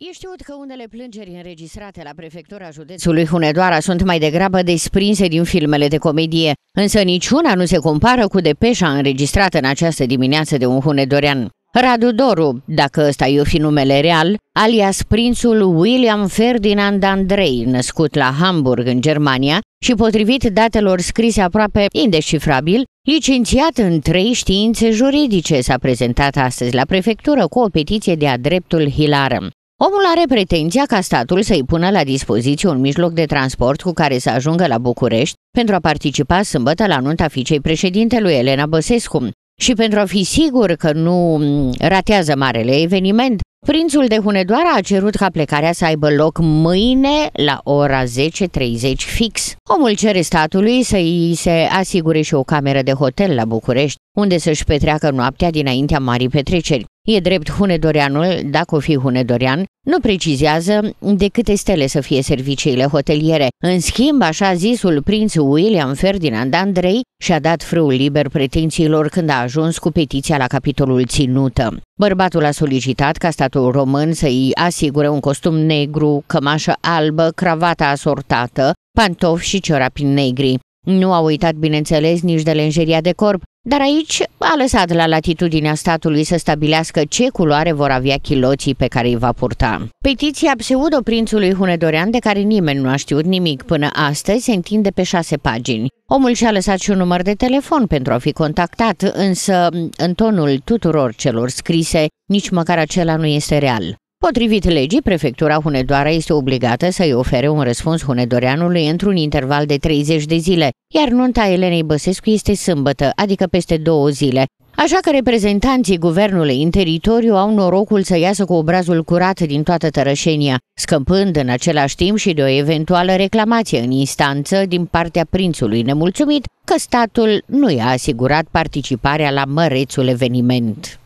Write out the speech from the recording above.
E știut că unele plângeri înregistrate la prefectura județului Hunedoara sunt mai degrabă desprinse din filmele de comedie, însă niciuna nu se compară cu depeșa înregistrată în această dimineață de un hunedorean. Radu Doru, dacă ăsta e fi numele real, alias prințul William Ferdinand Andrei, născut la Hamburg, în Germania, și potrivit datelor scrise aproape indecifrabil, licențiat în trei științe juridice, s-a prezentat astăzi la prefectură cu o petiție de-a dreptul hilară. Omul are pretenția ca statul să-i pună la dispoziție un mijloc de transport cu care să ajungă la București pentru a participa sâmbătă la nunta fiicei președintelui Elena Băsescu. Și pentru a fi sigur că nu mm, ratează marele eveniment, prințul de Hunedoara a cerut ca plecarea să aibă loc mâine la ora 10.30 fix. Omul cere statului să îi se asigure și o cameră de hotel la București, unde să-și petreacă noaptea dinaintea marii petreceri. E drept, Hunedoreanul, dacă o fi Hunedorean, nu precizează de câte stele să fie serviciile hoteliere. În schimb, așa zisul prinț William Ferdinand Andrei și-a dat frâul liber pretențiilor când a ajuns cu petiția la capitolul ținută. Bărbatul a solicitat ca statul român să-i asigure un costum negru, cămașă albă, cravata asortată, pantofi și ciorapi negri. Nu a uitat, bineînțeles, nici de lenjeria de corp, dar aici a lăsat la latitudinea statului să stabilească ce culoare vor avea chiloții pe care îi va purta. Petiția pseudoprințului Hunedorean, de care nimeni nu a știut nimic până astăzi, se întinde pe șase pagini. Omul și-a lăsat și un număr de telefon pentru a fi contactat, însă, în tonul tuturor celor scrise, nici măcar acela nu este real. Potrivit legii, prefectura Hunedoara este obligată să-i ofere un răspuns hunedoreanului într-un interval de 30 de zile, iar nunta Elenei Băsescu este sâmbătă, adică peste două zile. Așa că reprezentanții guvernului în teritoriu au norocul să iasă cu obrazul curat din toată tărășenia, scăpând în același timp și de o eventuală reclamație în instanță din partea prințului nemulțumit că statul nu i-a asigurat participarea la mărețul eveniment.